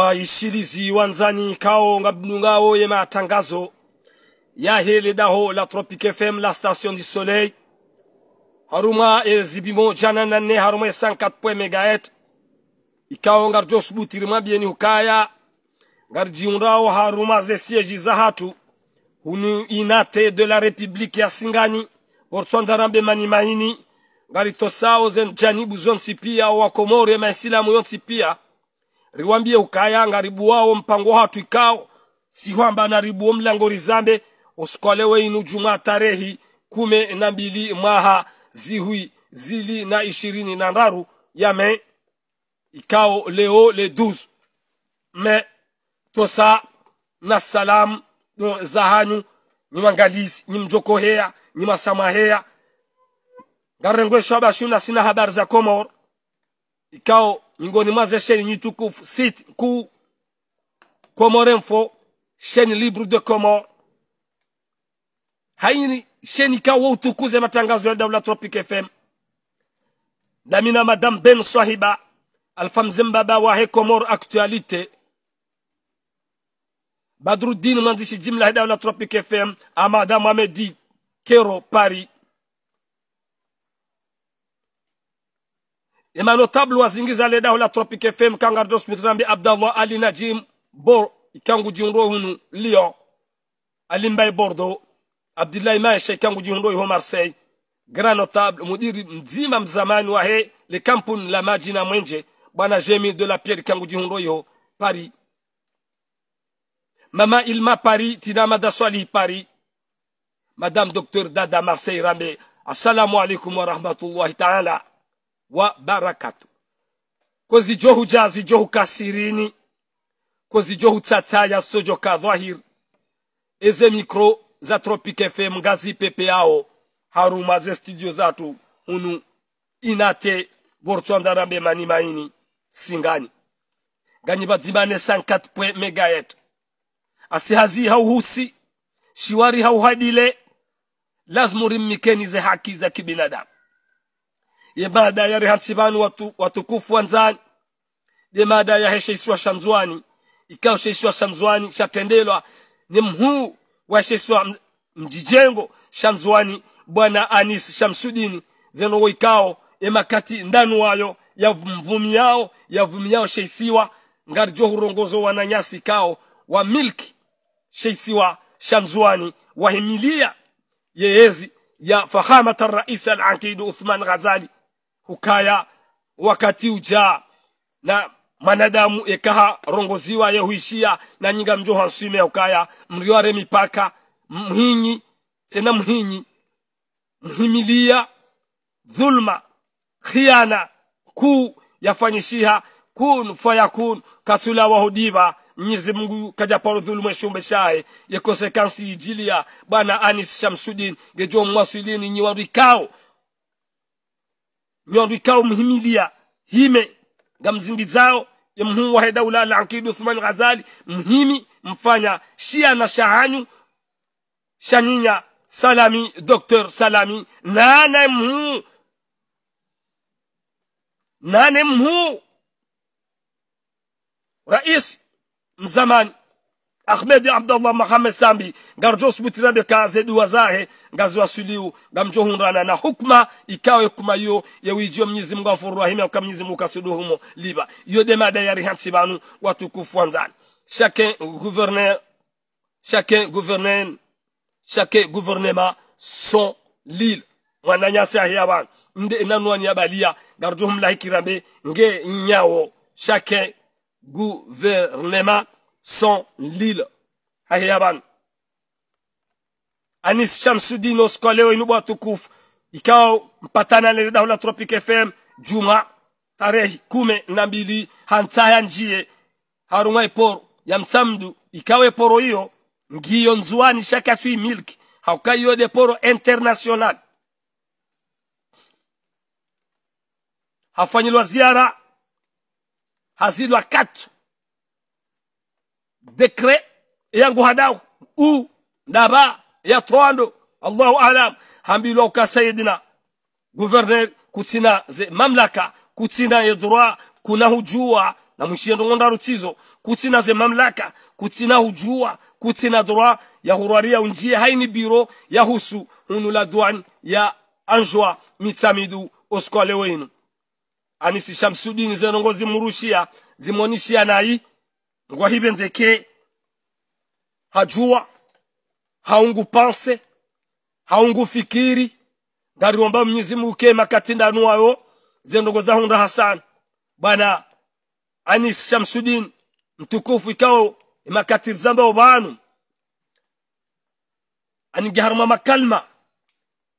waishirizi wanzani kao ngabnunga oye matangazo ya hele daho la Tropic FM la Station du Soleil haruma e zibimo jana nane haruma e 104 megaet ikao ngar jos butirima bieni hukaya ngar jiunrao haruma ze sieji za hatu hunu inate de la République ya Singani bortsondarambe manimaini ngari tosao zen janibu zonsi pia wa Komore maisilamu yonsi pia riwambie ukayanga ribu wao mpango wao ikao sihwamba na ribuo mlango rizambe usikolewe inu jumaa tarehi kume na mbili mwaha zihui zili na ishirini na ndaru yame ikao leo le duzu me tosa na salamu za hanyu nyimangalizi masama hea garengwe bashu na sina habari za komor ikao miongoni mwa zesheni nyingi sit ku komorenfo sheni libre de komo Haini sheni kawo utukuze matangazo ya dawla Tropic FM. na mina madam Ben sahiba alfam baba wa komor Actualité. Badruddin mwanzishi jimla ya dawla Tropic FM, Amada Mohamedi Kero Paris. Emalo tablo wazingiza le dawla tropic fm kangardo smitrambi abdallah ali najim bor ikangu jingro hunu lyon alimbay bordeaux abdullahi maisha kangu jingro ho marseille grand notable mudiri mzima mzamani wa he le kampuni la maji mwenje bwana jemi de la pierre kangu jingro yo paris mama ilma paris tinama daswali paris madame docteur dada marseille rambe assalamu alaikum wa rahmatullahi ta'ala wa barakatu kozijohu jazi johu kasirini kozijohu tsatsaya sojo ka dhahir eze mikro za tropic fm gazi pepe yao haruma ze studio zatu hunu inate rabe mani maini singani ganyi badzibane 54 point asihazi hauhusi shiwari hauhadile lazima urimmikeni ze haki za kibinadamu baada ya rihatsibani watu, watukufu wanzani baada ya hesheisiwa shamzwani ikao sheisiwa shamzwani shatendelwa ni mhuu wa sheisiwa mjijengo shamzwani bwana anis shamsudini zenowo ikao emakati ndanu wayo mvumi yao yavumi yao sheisiwa ngarjo hurongozo wananyasi kao wa milki sheisiwa shamzwani wahimilia yeezi ya fahamata tarais al-aqidu uthman ghazali kukaya wakati uja na manadamu ekaha rongoziwa yehuishia na nyinga mjo hansuime ukaya mriware mipaka mhinyi sena mhinyi mhimilia dhulma khiana ku yafanyishiha kun fayakun katula wahudiva mnyezi mungu kajaparo dhulumu shumbe shaye yekosekansi ijilia bana anis shamsudin gejo mwasilini nyiwarikao nyondo ikao mhimilia hime gamzingi zao heda ula la akidi Uthman Ghazali mhimi mfanya shia na shahanyu shaninya salami doktor salami nane mhu nane mhu rais mzamani ahmed abdallah Mohamed sambi ngar jo subutiraɓe ka zahe ngazi wasuliu suliu ngam na hukma ikawe kuma yo yewijiyo mnyezi mungu amfurrahima kam mnyezi mungu humo liba yo ɗemada yari hansi banu watu wanzani chacun gouverneur chacun gouverneur chacun gouvernement son l'île mwananyasi sa banu nde inanuania balia ngar jo nge nyawo chacun gouvernement son lila hayaban Anis Shamsuddin Osko leo inubwa tukufu ikao mpatana le Daula Tropic FM Juma tarehi kume nambili mbili hantaya njie harumwa iporo ya msamdu ikawe poro hiyo ngiyo nzuani shakatui milki haukaiyo de poro international hafanyilwa ziara hazilwa katu dekre ya hadaw u ndaba ya toando allahu alam hambilwa ka sayidina gouverneur kutsina ze mamlaka kutsina ye droit kuna hujua na mwishie ndongonda rutizo kutsina ze mamlaka kutsina hujua kutsina droit ya hurwaria unjie haini biro ya husu unu la duan ya anjwa mitsamidu oskole wenu anisi shamsudini zenongo murushia zimonishia nai ngwa hibenzeke hajua haungupanse haungufikiri ndariyomba mwenyezi mungu kema katindanuwayo zendogo zahunda hasani bwana anis shamsudin mtukufu ikao imakatirzambao banu anigiharuma makalma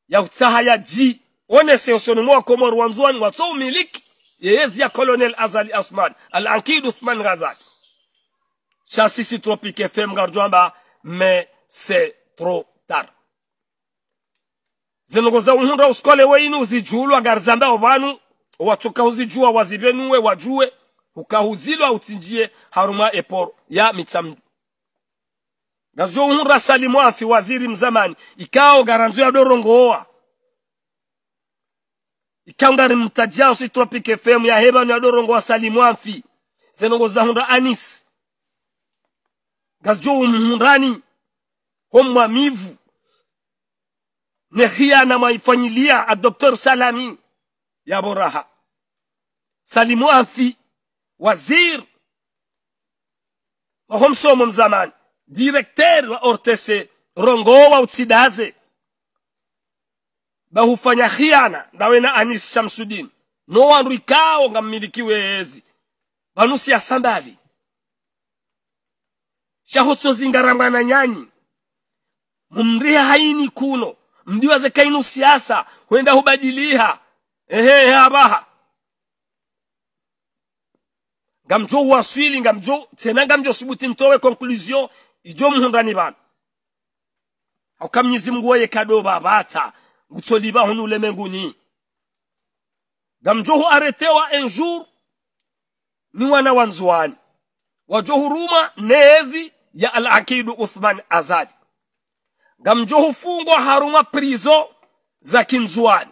ya utaha ya ji se usoni komoru mwarwanzwani watu umiliki yeyezi ya colonel azali asman alankidu Thman uthman cha sisi Tropic FM garjwamba me se tro tar zinogoza uhunda uskole weinu uzijulwa garzamba obanu wachuka uzijua wazibenuwe wajue ukahuzilwa utinjie haruma epor ya mitsam gazo uhunda salimu afi waziri mzamani ikao garanzo ya dorongoa ikangari mtajao si Tropic FM ya hebanu ya dorongoa salimu afi zenongoza hunda anis gazjo umuhundani ho mivu nehia na maifanyilia a docteur salami ya boraha salimu afi wazir wa msomo mzamani direkter wa ortese rongowa utsidaze bahufanya khiana ndawena anis shamsudin nowandu ikawo ngammilikiwe ezi vanusiya sambali chahotsozingarangwana nyanyi mumriha haini kuno mdiwaze kainu siasa huenda hubadiliha ehe abaha gamjo uwaswili gamjo tena gamjo sibuti mtowe conclusion ijo mhundani bana auka mnyizi mngu kadoba bata babata ngutsoliba hunu ulemenguni ngamjo huaretewa un jour ni wana wanzuani wajohuruma neezi ya al akidu uthman azadi ngamjo hufungwa haruma prizo za kinzuani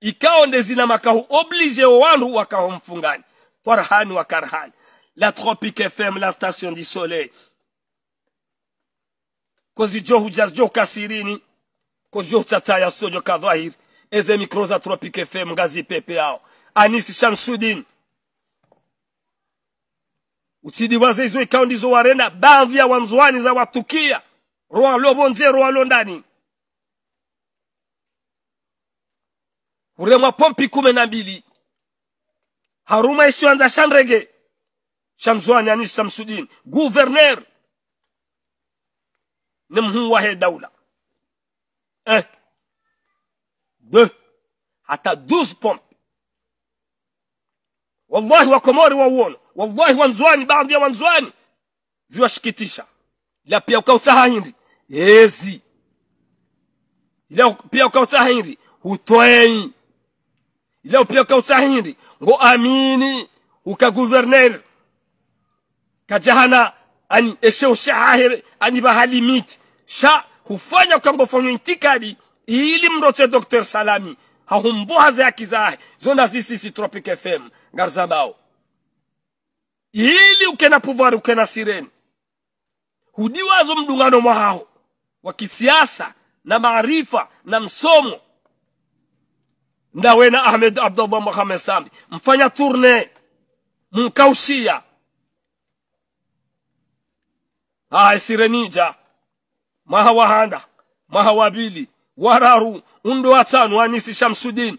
ikao ndezina makahu oblige wandu wakahomfungani twarhani wa karhani la tropique fm la station du soleil kozi johu jaz jo kasirini ko johu tataya sojo kadhahiri eze mikro za tropique fm gazi pepe yao anisi shamsudini utsidiwaze izo ikao ndizo warenda baadhi ya wamzuani za watukia roalo bonze roalo ndani Urema pompi kumi na mbili haruma ishoanza shanrege Shamzuani yani Samsudin. guverner ni wa wahe daula eh. De. hata 12 pompe wallahi wakomori uono wallahi wanzwani baadhi ya wanzwani ziwashikitisha ila pia ukautsaha hindi yezi ila pia ukautsaha hindi hutwei ila pia ukautsaha hindi ngo amini ukaguverner kajahana ani eshe shahahir ani mit sha hufanya fanyo intikadi ili mrote dr salami hahumboha zeakizahe zonda zisisi tropic fm ngarzabao ili ukena puvari ukena sireni hudiwazo mdungano mwahaho wa kisiasa na maarifa na msomo ndawena ahmed abdallah mohamed sambi mfanya turne munkaushia aye sirenija mwaha wahanda mwaha wabili wararu undo watanu anisi shamsudin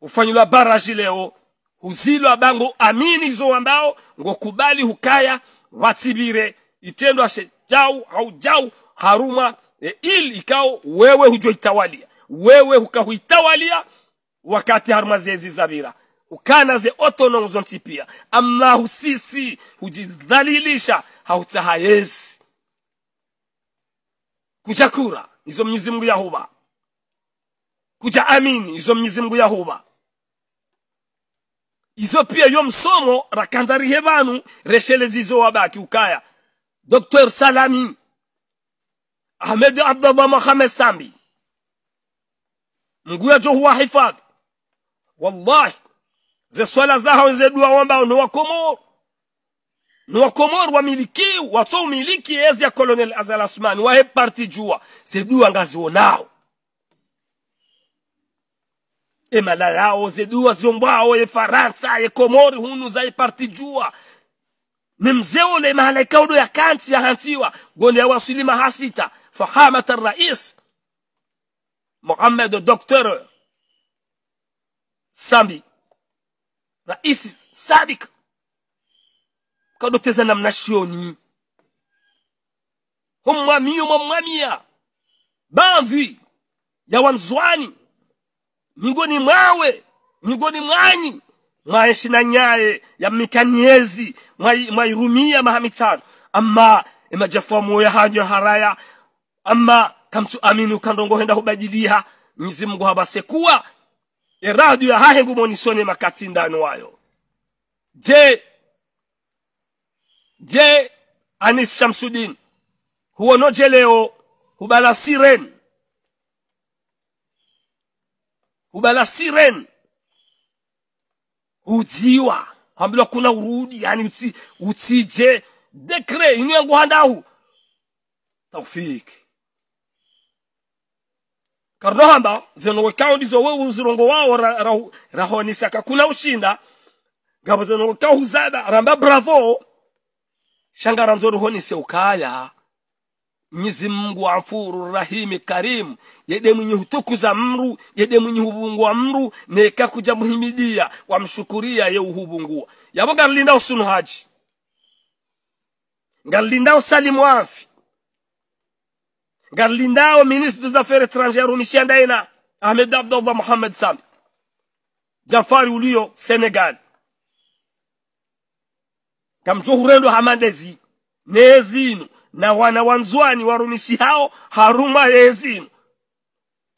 ufanyula baraji leo huzilwa bango amini zo ambao ngokubali hukaya watsibire itendwa shejau au jau haruma e, ili ikao wewe itawalia wewe hukahuitawalia wakati haruma zezi zabira ukana ze otonom zontipia amma husisi hujidhalilisha hautahayezi kuja kura izo mnyezi mungu yahuba kuja amini izo mnyezi mungu yahuba izo pia yo msomo rakandari vanu reshele zizo wabaki ukaya Dr Salami Ahmed Abdallah Mohamed Sambi mguya jo huwa hifadhi wallahi ze swala zao ze dua wamba ni wakomoro ni wakomoro wamiliki wato umiliki ezi ya kolonel azal asmani wahe parti jua ze dua ngazionao emala yao zedua ziombwao ye faransa ye komori hunu zai partijua le malaika udo ya kanti yahantiwa gonde yawasili mahasita fahamat rais muhammad docteur sambi rais sadik kadoteza namna shioni homwamiyo mwamwamia banvi ya wanzwani miongoni mwawe miongoni mwanyi mwaeshina nyaye ya mikaniezi mwairumia maha mitano amma imajafua hajo haraya amma kamtu amini ukandongohenda hubajiliha mwenyezi mungu habasekuwa eradu ya hahengu monisone makati ndano wayo je je anis shamsudin huonoje leo hubalasiren siren udziwa hambilo kuna urudi yani utsi, utsije dekre inu yangu handahu taufiki karnohamba zenongo kao ndizo wewe zirongo wao rahonisaka ra, ra, kuna ushinda ngabo zenongo kao huzaba ramba bravo shangara nzori honise ukaya mwenyezi mungu afuru rahimi karimu yede mwenye hutukuza mru yede mwenye hubungua mru neka kuja muhimidia wamshukuria ye uhubungua yabo ngalilinda usunu haji ngalilindao salimu afi ngalilindao ministre des affaires etrangere umishia ndaina ahmed abdallah mohamed sami jafari ulio senegal kamcho hurendo hamandezi nezinu na wana wanzwani warumisi hao haruma yezinu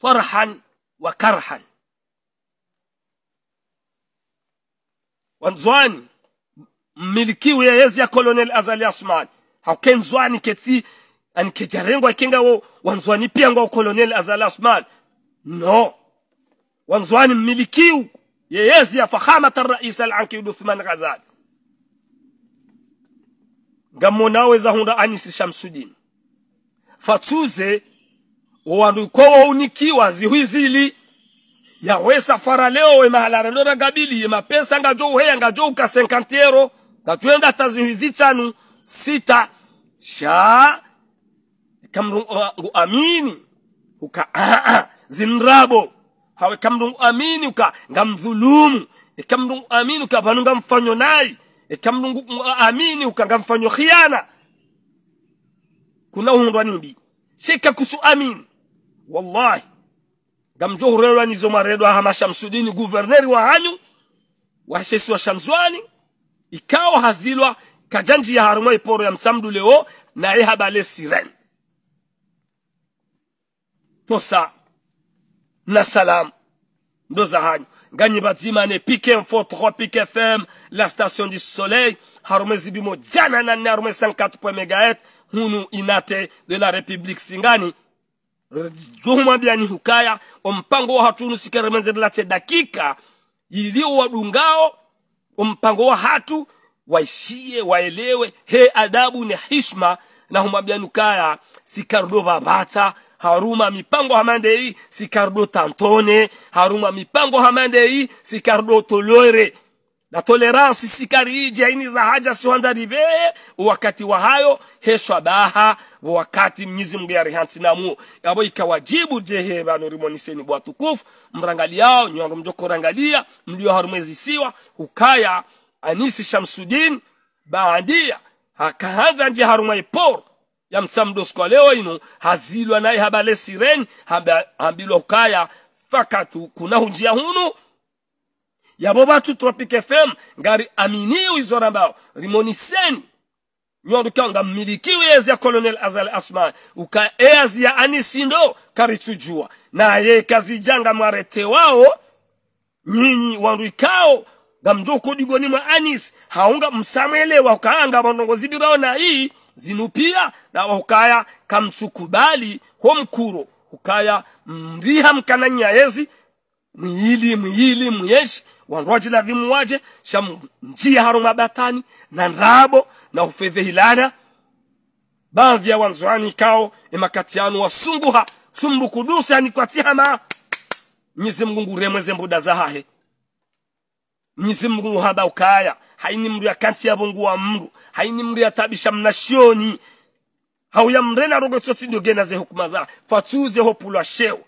farhan wa karhan wanzwani ya yezi ya colonel azali asman haukenzwani keti anikejarengwa ikenga wo wanzwani pia ngwa colonel azali asman no wanzwani mmilikiu yezi ya fahamata tarais al ankid uthman ghazali ngammo naweza hunda anyisi shamsudini fatuze wowanduko wounikiwa zihwizili yawe safara leo we mahala rendo na gabili ye mapesa ngajo nga ngajo uka 50 euro tuenda tazihwizi sita sha kamrungu uh, amini uka ah, ah, zinrabo hawe kamrungu amini uka ngamdhulumu kamrungu amini uka panunga mfanyo eka mlungu amini ukangamfanywa khiana kuna hundwa nibi shika kusu amini wallahi gamjo hurelwa nizo maredwa hama shamsudini guverneri wa hanyu waheshesi wa shamzwani ikawa hazilwa kajanji ya harumwa iporo ya msamdu leo na ehabale siren tosa na salam ndo za hanyu Gagne Batima Pique Info 3 Pique FM, la station du soleil, Harume Zibimo Djana Nane Harume 54 MHz, Hunu Inate de la République Singani. Juhuma biani hukaya, ompango wa hatu nusikere menzedelate dakika, ilio wadungao, ompango hatu, waishie, waelewe, he adabu ni hishma, Biani Hukaya, Sikardova Bata, haruma mipango hamandei sikardo tantone haruma mipango hamandei sikardo tolore na toleransi sikari ije aini za haja siwandaribeye wakati wa hayo heshwa baha wakati mnyizi ya mungu yarihansi namu yabo ikawajibu jehe bano rimoniseni bwa tukufu mrangali yao nyongo mjoko rangalia, mlio harumezi siwa, hukaya anisi shamsudin baandia akahanza nje haruma iporu, ya mtsamdo sikwa leo ino hazilwa naye habale siren hambilwa ukaya fakatu kuna njia hunu ya boba tu tropic fm ngari aminiu izora mbao rimoniseni nyondukanga mmilikiwe ezi ya kolonel azale asman uka ezi ya anisindo karitujua na ye kazi janga mwarete wao nyinyi wanduikao gamjoko digoni mwa anis haunga msamwelewa ukaanga mondongo zibirao na hii zinupia na hukaya kamtsukubali homkuro hukaya mriha mkananya yezi mwili mwili mwesh wanroji la vimu sham njia haru mabatani na nrabo na ufedhe hilana baadhi ya wanzoani kao emakatiano wasunguha sumbu kudusa nikwatia ma nyizimungu remwe zembuda zahahe mwenyezi mungu haba ukaya haini ya yakansi wa mndu haini ya tabisha mnashioni hauya mrena rogo tsotsi ndio gena ze hukuma Fatuze ho hopulwa sheo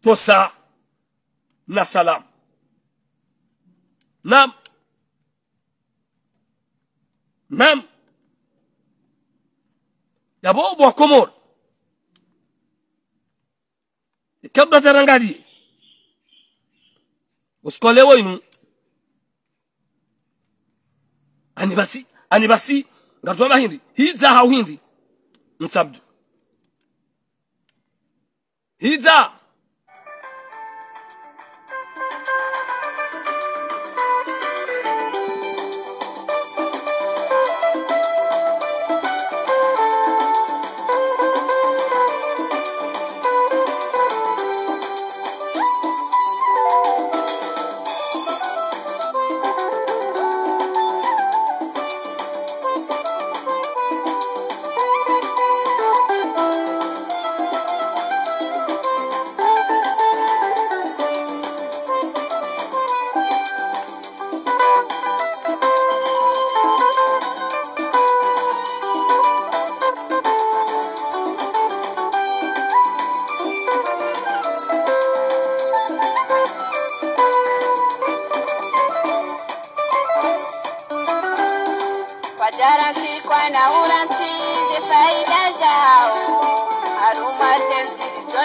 tosa na salam nam nam yabo bwa komor kabla tarangadi. usikole wenu anibasi anibasi ngatwa mahindi hidza hauhindi msabdu hidza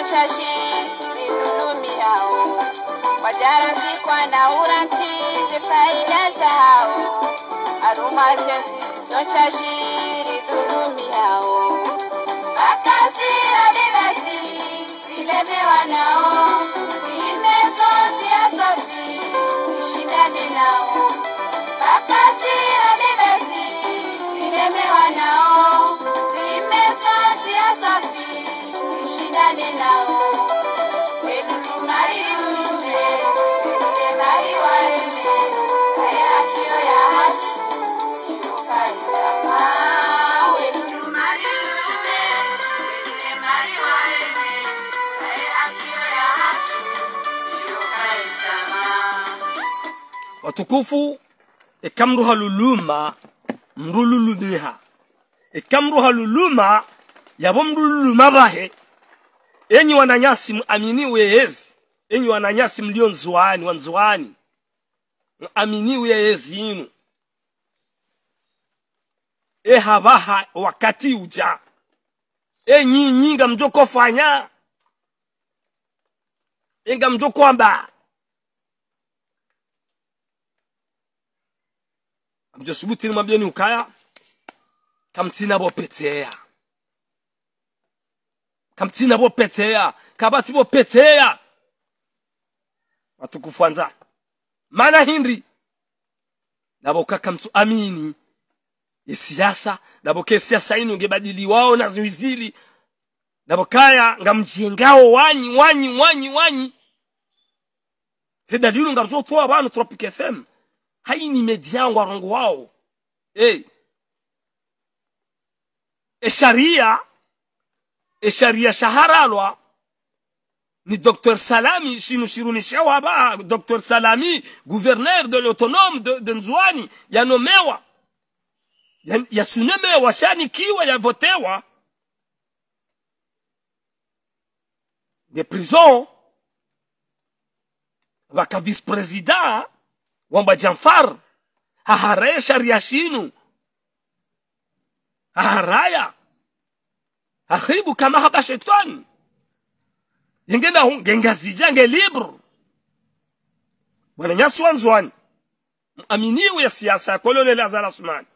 chashe nidhulumiao wajarasi kwa naurasi zifaida zao arumazensi zochashi nidhulumiao akasira didasi zilemewa nao zimezo ziaswafi ishindane nao tukufu ikamruha e luluma mrululumiha ikamruha e luluma yabo mrululuma bahe enyi wananyasi amini yezi enyi wananyasi mlio nzuani wanzuani muaminiwe yezi inu ehabaha wakati uja enyinyi ngamjokofanya e amba mjosubuti mwambieni ukaya kamtsina kamtina bo bopeteya kabati bopeteya watukufu watukufwanza mana hindi naboka kamtu amini isiasa naboke siasa inu ngebadili wao na zuizili nabokaya ngamjengao wanyi wanyi wanyi wanyi zidalilu ngamzotoa wano tropic fm médian eh, wao Sharia, e Sharia shaharalwa ni docteur salami shinushirunishao ba. docteur salami gouverneur de l'autonome de, de nzwani yanomewa yasunemewa ya shanikiwa yavotewa de prison vaka vice président wamba jamfar haharaya sharia shinu haharaya hahibu kama haba shetani yengenda ngengazija nge libre nyasi wanzwani aminiwe ya siasa ya kolonel azal asmani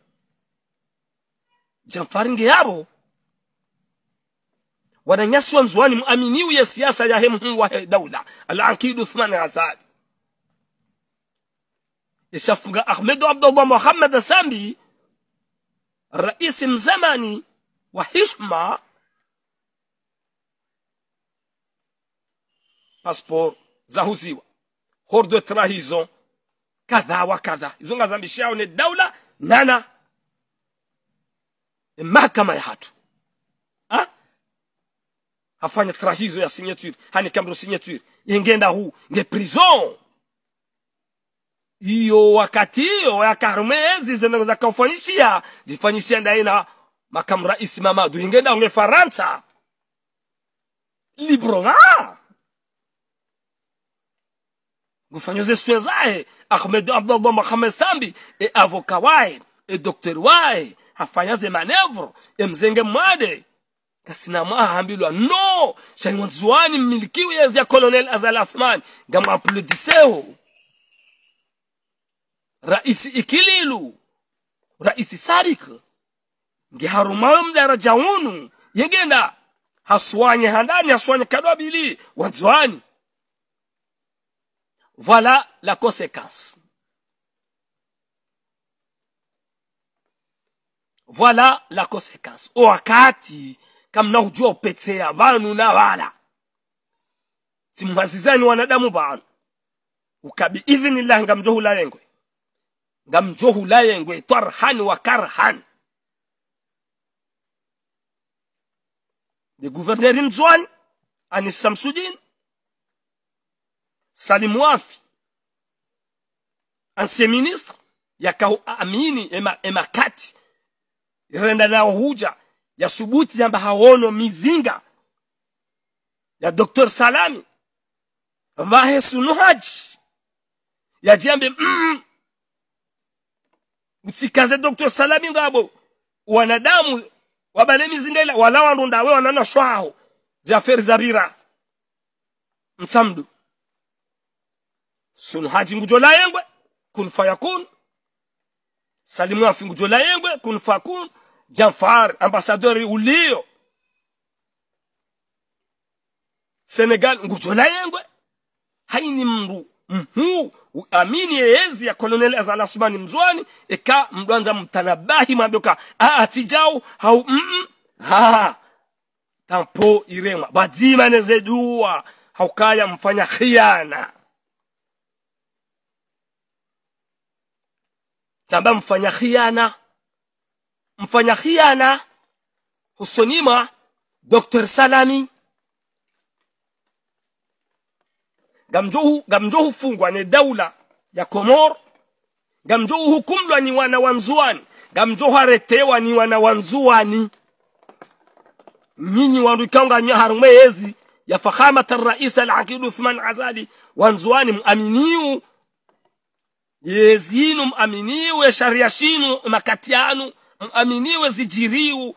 jamfari nge yabo nyasi wanzwani aminiwe ya siasa ya hemhu wa daula alankidu uthman azadi nishafunga Ahmed Abdullah Muhammad Sambi, rais mzamani wa hishma, passport zahuziwa, hors d'etre hizo kadha wa kadha. Hizo ngazambishao ni daula nana ni mahakama ya hatu ha? hafanya trahizo ya signature hani kamro signature ingenda huu nge prison hiyo wakati hiyo ya karme zizenengo zakafanyishia zifanyishia ndaina makamu rais mamadu ingenda unge faransa libronga gufanyoze suezae ahmed abdallah mohamed sambi e avoka wae e docteur wae hafanyaze manevro e mzenge mwade kasinamo ahambilwa no shaiwanzuani mmilikiwe ya kolonel azal athman ngamwaplodiseo rais ikililu rais sarik ngiharumayo mdaraja unu yengenda haswanye handani haswanye kadwabili wanziwani voilà la conséquence voilà la conséquence wakati kama naujua upetea vanu na wala simwazizani wanadamu banu ukabi idhinillahi ngamjohula lengwe ngam johulaye ngwe tarhan wa karhan de gouverneur mzwani anis samsudin salim Waf ancien ministre yakaamini amini ema kati renda na huja yasubuti yamba haono mizinga ya doktor salami vahe sunuhaji yajembe mm, mtikaze dr salami ngabo wanadamu wabale mizinga ila wala wandu we wanana shwao za feri za bira msamdu sun haji ngujo la yengwe kun fayakun salimu afi ngujo la yengwe kun fakun jamfar ambassadeur ulio senegal ngujo la yengwe haini mru mhu amini eezi ya kolonel azalasumani mzwani eka mdwanza mtanabahi mabyoka ah, atijau hau mm ha tampo iremwa bazima nezejua haukaya mfanya khiana samba mfanya khiana mfanya khiana husonima dr salami gamjohu fungwa ne daula ya komor gamjohu hukumlwa ni wana wanzuani gamjohu aretewa ni wana wanzuani nyinyi warikanga nyaharumwe yezi ya fahamat arrais alaqid uthman azadi wanzuani muaminiu yezinu ya sharia shinu makatianu yanu muaminiwe zijiriu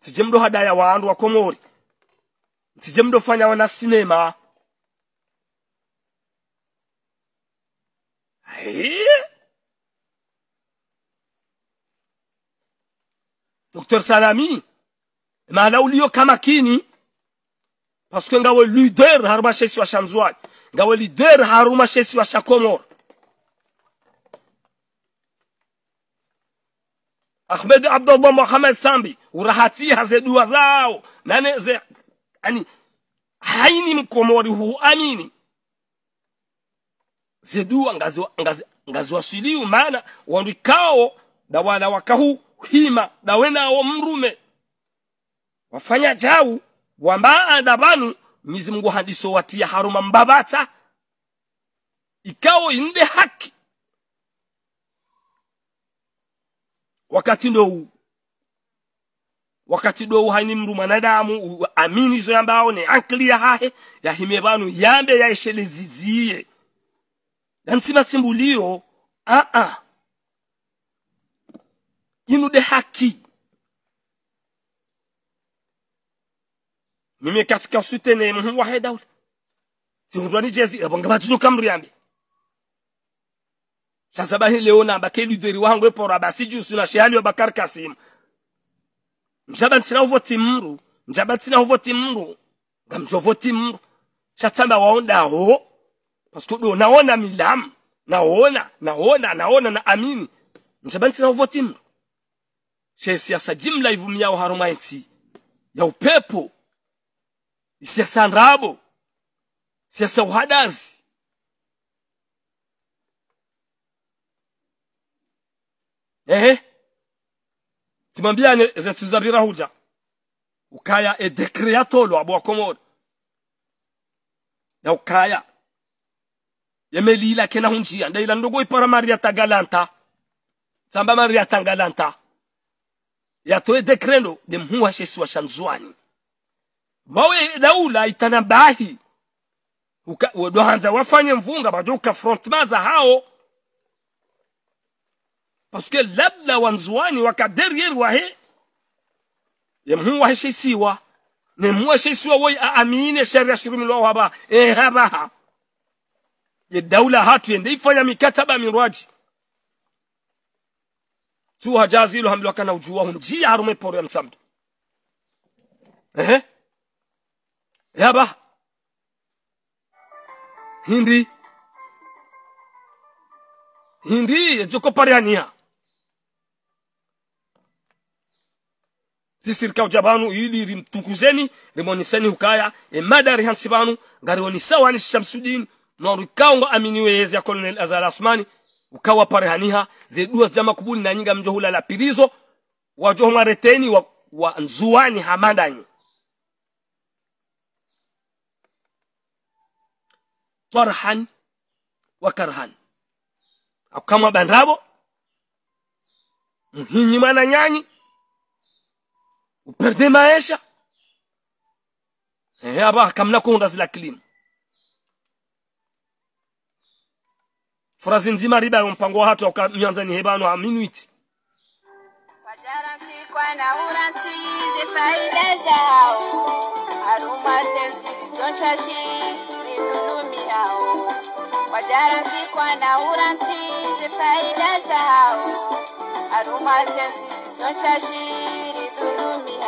sijemdo hadaya waandu wa komori sije mndofanya wana sinema eh? Dr Salami mahala ulioka makini paske ngawe lider haruma shesi wa shamzwaj ngawe lider haruma shesi wa shakomor Ahmed Abdullah Muhammad Sambi urahatia ze zao nane ze yani haini mkomori huu amini zedu ngaziwasiliu maana wandikao dawala wakahu hima wa mrume wafanya jau wambaa adabanu mizi mungu handiso watia haruma mbabata ikao inde haki wakati ndo huu wakati do uhani mndu mwanadamu amini izo yambao ne ankli ya hahe yahime himebanu yambe yaesheleziziye yansima tsimbulio a a de haki mime katika ne mhu wahe daule ni jezi abanga batuzo yambe shasabahi leona abakeli deri wangu epora basi jusula wa bakar kasimu mjabantsira uvoti mru mjabatsina uvoti mru ngamjovoti mndu shatsamba waondaho pasikudo naona milam naona naona naona na amini mjabantsira uvoti mndu shesiasa jimla ivumiao harumwaitsi ya upepo siasa ndrabo siasa uhadazi Eh? timambiane huja ukaya edekre yatolo abo wakomoro ya ukaya ila kena hunjia ndaila ndogo ipara maria tagalanta samba maria tangalanta yatoe dekrendo ni mhuwa shesu wa shanzuani mawe daula itanabahi uka wadohanza wafanye mvunga badoka frontmaza hao parce que labda wanzuani waka derrière wahe yemhu wahe shisiwa nemwa shisiwa woy a amine sharia shurumilwa waba eh habaha ye daula hatu yende ifanya mikataba mirwaji tu hajazilo hamlo kana ujua hunji harume poro ya msamdu eh yaba eh, hindi hindi yejoko pariania zisirika ujabanu ili rimtukuzeni rimoniseni hukaya emada rihansibanu ngarionisawa hani shamsudin norikaunga aminiwe yezi ya kolonel azal asmani ukawa parehaniha zedua zama kubuni na nyinga mjohula la pirizo wajohu mareteni wa, wa nzuani hamandanyi tarhan wa karhan akamwa bandabo mhinyi mwana nyanyi uperde maisha ehe aba kamnakunda zila kilimo furazi nzima riba yo mpango wa hatu akamyanzani hebano aminwiti kwa na uransizi zifaida zao aruma zonchashi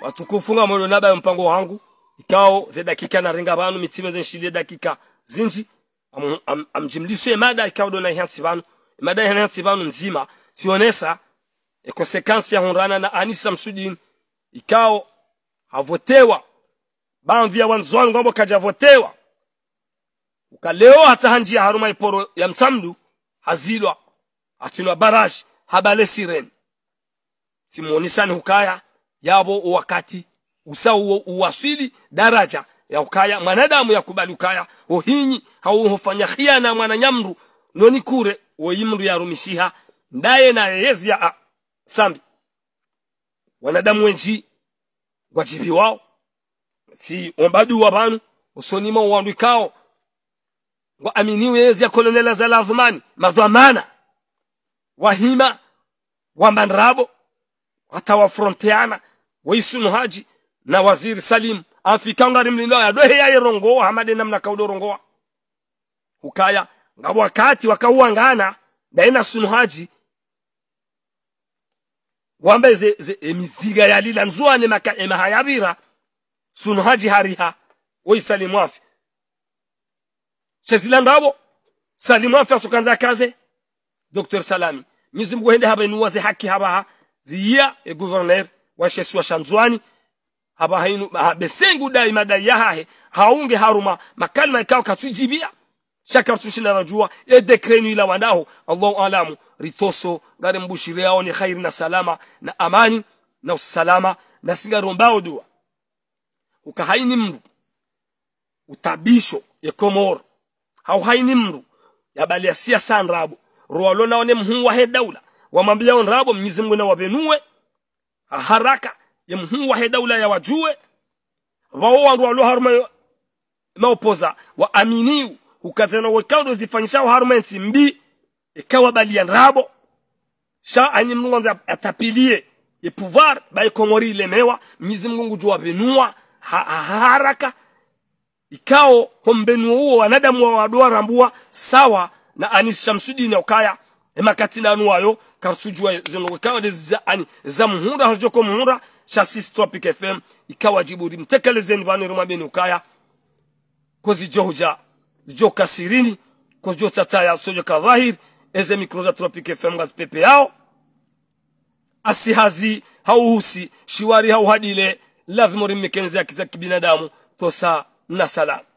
watukufu watukufunga moyo naba mpango wangu ikao ze dakika na ringa banu mitsime ze shide dakika zinji amjimliswe am, am e mada ikao dona hansi banu e mada hansi banu nzima sionesa e konsekansi ya honrana na Anisa Msudin ikao havotewa bandhi ya wanzoni ngombo kajavotewa ukaleo hata hanji ya haruma iporo ya mtamdu hazilwa atinwa barash habale sireni simuonisani hukaya yabo wakati usao uwasili daraja ya ukaya mwanadamu yakubali ukaya ohinyi hauhofanya khiana mwananyamru nonikure woyimru yarumishiha ndaye na yezi ya sambi wanadamu wenji wajibi wao si ombadu wa banu usonima uwandikao wa aminiwe yezi ya kolonela za ladhumani madhamana wahima wambanrabo wafronteana waisumu haji na waziri salim afika ngari mlinda ya dohe yaye rongoa hamade namna kaudo rongoa hukaya ngabo wakati wakauangana daina sunu haji wambe ze, ze emiziga ya lila ni maka emahayabira sunu haji hariha wai salimu afi chezila ndabo salimu afi asukanza kaze dr salami nyizimgu kuhende haba inuwa ze haki haba ha ziya e gouverneur washesu wa shanzwani aba hainu besengu dai madai yahahe haunge haruma makalna ikawa katujibia shaka tushina najua e dekrenu ila wandaho Allahu alamu ritoso gare mbushire yao ni khair na salama na amani na usalama na singa rombao dua ukahaini mru utabisho ya komor au haini mru ya yabaliasia sanrabo roalo naone mhuu he daula wamwambia onrabo mnyizi mngu na wabenue haraka hedaula ya yawajue wao wandu haruma maopoza waaminiu ukazana wekaudo zifanyisha haruma nsi mbi ikawa balia rabo sha anyi mlonza atapilie ye pouvoir baikongori ilemewa mnyezi mngungu jua benua ha, haraka ikao hombenu huo wanadamu wa wadoa rambua sawa na anis shamsudini ukaya emakatila anu wayo karusujua zino ikawa za, ani, za muhura hajoko muhura Tropic FM ikawa jiburi mtekelezeni bani roma ukaya kozi johuja zijo kasirini kozi jo tataya sojo kavahir eze mikro za Tropic FM gazi pepe yao asihazi hauhusi shiwari hauhadile lazima rimekenzea kiza kibinadamu tosa na salama